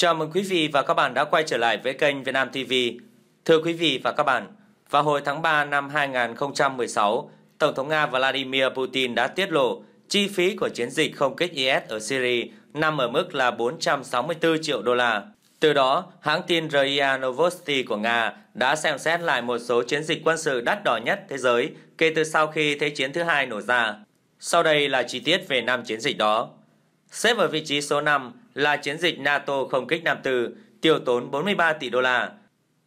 Chào mừng quý vị và các bạn đã quay trở lại với kênh Việt Nam TV. Thưa quý vị và các bạn, vào hồi tháng 3 năm 2016, Tổng thống Nga Vladimir Putin đã tiết lộ chi phí của chiến dịch không kích IS ở Syria nằm ở mức là 464 triệu đô la. Từ đó, hãng tin RIA Novosti của Nga đã xem xét lại một số chiến dịch quân sự đắt đỏ nhất thế giới kể từ sau khi Thế chiến thứ hai nổ ra. Sau đây là chi tiết về năm chiến dịch đó. Xếp ở vị trí số 5, là chiến dịch NATO không kích Nam Tư, tiêu tốn 43 tỷ đô la.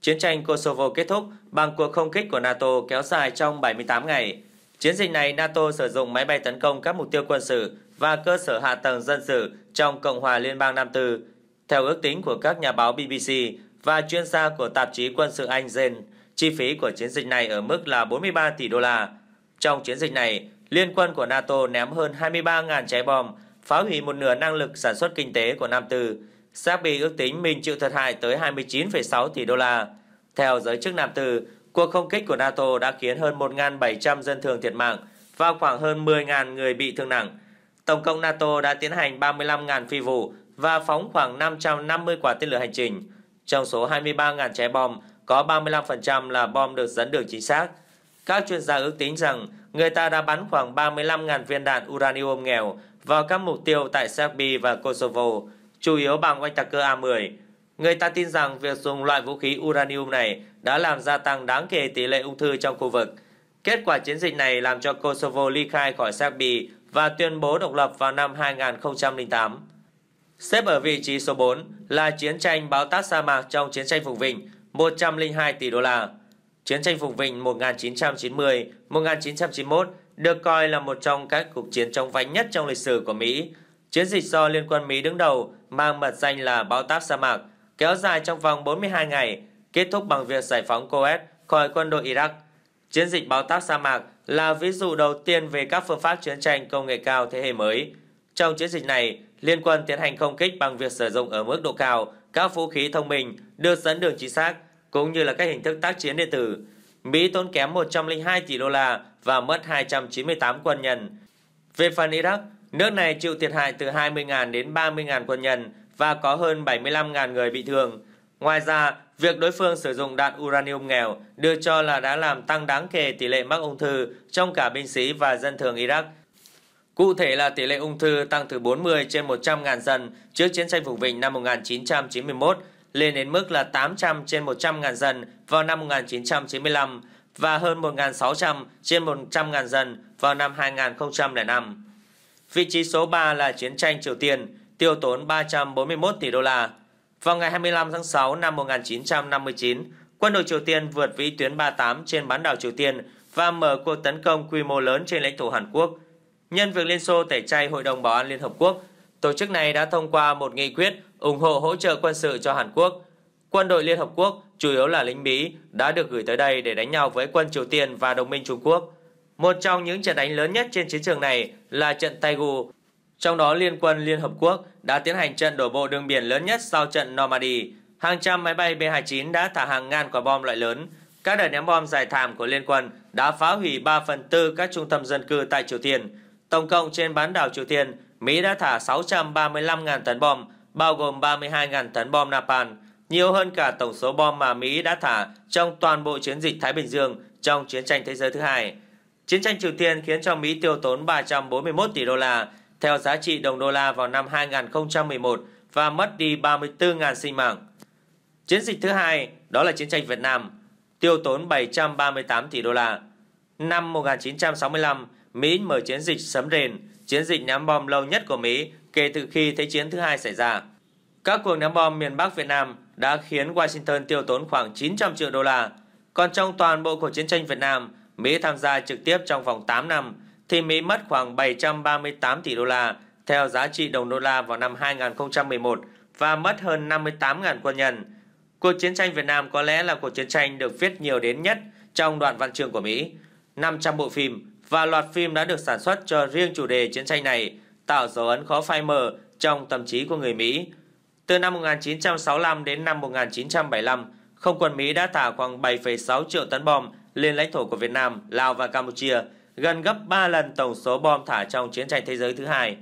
Chiến tranh Kosovo kết thúc bằng cuộc không kích của NATO kéo dài trong 78 ngày. Chiến dịch này, NATO sử dụng máy bay tấn công các mục tiêu quân sự và cơ sở hạ tầng dân sự trong Cộng hòa Liên bang Nam Tư. Theo ước tính của các nhà báo BBC và chuyên gia của tạp chí quân sự Anh Zen, chi phí của chiến dịch này ở mức là 43 tỷ đô la. Trong chiến dịch này, liên quân của NATO ném hơn 23.000 trái bom phá hủy một nửa năng lực sản xuất kinh tế của Nam Tư. Serbia ước tính mình chịu thiệt hại tới 29,6 tỷ đô la. Theo giới chức Nam Tư, cuộc không kích của NATO đã khiến hơn 1.700 dân thường thiệt mạng và khoảng hơn 10.000 người bị thương nặng. Tổng cộng NATO đã tiến hành 35.000 phi vụ và phóng khoảng 550 quả tên lửa hành trình. Trong số 23.000 trái bom, có 35% là bom được dẫn đường chính xác, các chuyên gia ước tính rằng người ta đã bắn khoảng 35.000 viên đạn uranium nghèo vào các mục tiêu tại Serbia và Kosovo, chủ yếu bằng oanh tạc cơ A-10. Người ta tin rằng việc dùng loại vũ khí uranium này đã làm gia tăng đáng kể tỷ lệ ung thư trong khu vực. Kết quả chiến dịch này làm cho Kosovo ly khai khỏi Serbia và tuyên bố độc lập vào năm 2008. Xếp ở vị trí số 4 là chiến tranh báo tát sa mạc trong chiến tranh vùng vịnh 102 tỷ đô la. Chiến tranh phục Vịnh 1990-1991 được coi là một trong các cuộc chiến chống vánh nhất trong lịch sử của Mỹ. Chiến dịch do Liên quân Mỹ đứng đầu mang mật danh là Bão táp sa mạc, kéo dài trong vòng 42 ngày, kết thúc bằng việc giải phóng Coes khỏi quân đội Iraq. Chiến dịch Bão táp sa mạc là ví dụ đầu tiên về các phương pháp chiến tranh công nghệ cao thế hệ mới. Trong chiến dịch này, Liên quân tiến hành không kích bằng việc sử dụng ở mức độ cao các vũ khí thông minh được dẫn đường chính xác – cũng như là các hình thức tác chiến điện tử. Mỹ tốn kém 102 tỷ đô la và mất 298 quân nhân. Về phần Iraq, nước này chịu thiệt hại từ 20.000 đến 30.000 quân nhân và có hơn 75.000 người bị thương. Ngoài ra, việc đối phương sử dụng đạn uranium nghèo được cho là đã làm tăng đáng kể tỷ lệ mắc ung thư trong cả binh sĩ và dân thường Iraq. Cụ thể là tỷ lệ ung thư tăng từ 40 trên 100.000 dân trước chiến tranh vùng vịnh năm 1991 lên đến mức là 800 trên 100 ngàn dân vào năm 1995 và hơn 1.600 trên 100 ngàn dân vào năm 2005. Vị trí số 3 là chiến tranh Triều Tiên, tiêu tốn 341 tỷ đô la. Vào ngày 25 tháng 6 năm 1959, quân đội Triều Tiên vượt vĩ tuyến 38 trên bán đảo Triều Tiên và mở cuộc tấn công quy mô lớn trên lãnh thổ Hàn Quốc. Nhân việc Liên Xô tẩy chay Hội đồng Bảo an Liên Hợp Quốc tổ chức này đã thông qua một nghị quyết ủng hộ hỗ trợ quân sự cho Hàn Quốc. Quân đội Liên Hợp Quốc, chủ yếu là lính Mỹ, đã được gửi tới đây để đánh nhau với quân Triều Tiên và đồng minh Trung Quốc. Một trong những trận đánh lớn nhất trên chiến trường này là trận Taegu, trong đó Liên quân Liên Hợp Quốc đã tiến hành trận đổ bộ đường biển lớn nhất sau trận Normandy. Hàng trăm máy bay B-29 đã thả hàng ngàn quả bom loại lớn. Các đợt ném bom dài thảm của Liên quân đã phá hủy 3 phần tư các trung tâm dân cư tại Triều Tiên. Tổng cộng trên bán đảo Triều Tiên Mỹ đã thả 635.000 tấn bom, bao gồm 32.000 tấn bom napalm, nhiều hơn cả tổng số bom mà Mỹ đã thả trong toàn bộ chiến dịch Thái Bình Dương trong chiến tranh thế giới thứ hai. Chiến tranh Triều Tiên khiến cho Mỹ tiêu tốn 341 tỷ đô la theo giá trị đồng đô la vào năm 2011 và mất đi 34.000 sinh mạng. Chiến dịch thứ hai đó là chiến tranh Việt Nam, tiêu tốn 738 tỷ đô la. Năm 1965, Mỹ mở chiến dịch sấm rền, chiến dịch ném bom lâu nhất của Mỹ kể từ khi Thế chiến thứ hai xảy ra. Các cuộc ném bom miền Bắc Việt Nam đã khiến Washington tiêu tốn khoảng 900 triệu đô la. Còn trong toàn bộ cuộc chiến tranh Việt Nam, Mỹ tham gia trực tiếp trong vòng 8 năm, thì Mỹ mất khoảng 738 tỷ đô la theo giá trị đồng đô la vào năm 2011 và mất hơn 58.000 quân nhân. Cuộc chiến tranh Việt Nam có lẽ là cuộc chiến tranh được viết nhiều đến nhất trong đoạn văn chương của Mỹ. 500 bộ phim, và loạt phim đã được sản xuất cho riêng chủ đề chiến tranh này, tạo dấu ấn khó phai mờ trong tâm trí của người Mỹ. Từ năm 1965 đến năm 1975, không quân Mỹ đã thả khoảng 7,6 triệu tấn bom lên lãnh thổ của Việt Nam, Lào và Campuchia, gần gấp 3 lần tổng số bom thả trong chiến tranh thế giới thứ hai.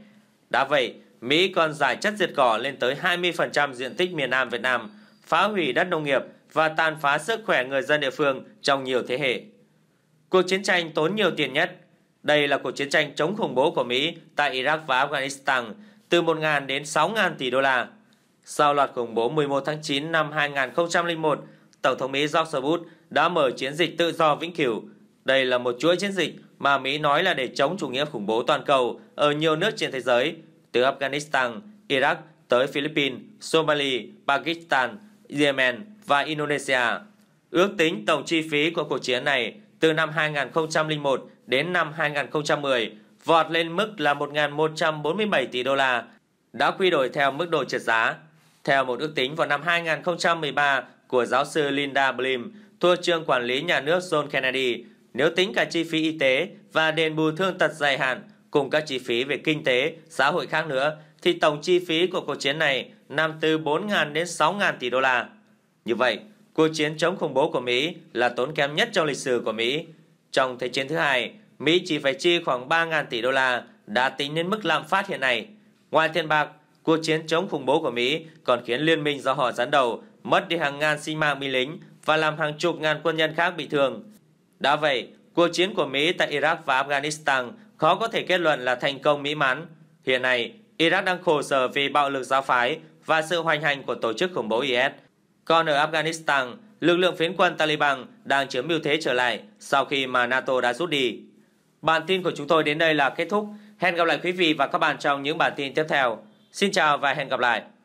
Đã vậy, Mỹ còn giải chất diệt cỏ lên tới 20% diện tích miền Nam Việt Nam, phá hủy đất nông nghiệp và tàn phá sức khỏe người dân địa phương trong nhiều thế hệ. Cuộc chiến tranh tốn nhiều tiền nhất. Đây là cuộc chiến tranh chống khủng bố của Mỹ tại Iraq và Afghanistan từ 1.000 đến 6.000 tỷ đô la. Sau loạt khủng bố 11 tháng 9 năm 2001, Tổng thống Mỹ George Bush đã mở chiến dịch tự do vĩnh cửu. Đây là một chuỗi chiến dịch mà Mỹ nói là để chống chủ nghĩa khủng bố toàn cầu ở nhiều nước trên thế giới, từ Afghanistan, Iraq tới Philippines, Somalia, Pakistan, Yemen và Indonesia. Ước tính tổng chi phí của cuộc chiến này từ năm 2001 đến năm 2010 vọt lên mức là 1.147 tỷ đô la, đã quy đổi theo mức độ trượt giá. Theo một ước tính vào năm 2013 của giáo sư Linda Blim, thuộc trường quản lý nhà nước John Kennedy, nếu tính cả chi phí y tế và đền bù thương tật dài hạn cùng các chi phí về kinh tế, xã hội khác nữa, thì tổng chi phí của cuộc chiến này nằm từ 4.000 đến 6.000 tỷ đô la. Như vậy, Cuộc chiến chống khủng bố của Mỹ là tốn kém nhất trong lịch sử của Mỹ. Trong Thế chiến thứ hai, Mỹ chỉ phải chi khoảng 3.000 tỷ đô la đã tính đến mức lạm phát hiện nay. Ngoài tiền bạc, cuộc chiến chống khủng bố của Mỹ còn khiến liên minh do họ dẫn đầu mất đi hàng ngàn sinh mạng binh lính và làm hàng chục ngàn quân nhân khác bị thương. Đã vậy, cuộc chiến của Mỹ tại Iraq và Afghanistan khó có thể kết luận là thành công mỹ mãn. Hiện nay, Iraq đang khổ sở vì bạo lực giáo phái và sự hoành hành của tổ chức khủng bố IS còn ở Afghanistan, lực lượng phiến quân Taliban đang chiếm ưu thế trở lại sau khi mà NATO đã rút đi. Bản tin của chúng tôi đến đây là kết thúc. Hẹn gặp lại quý vị và các bạn trong những bản tin tiếp theo. Xin chào và hẹn gặp lại.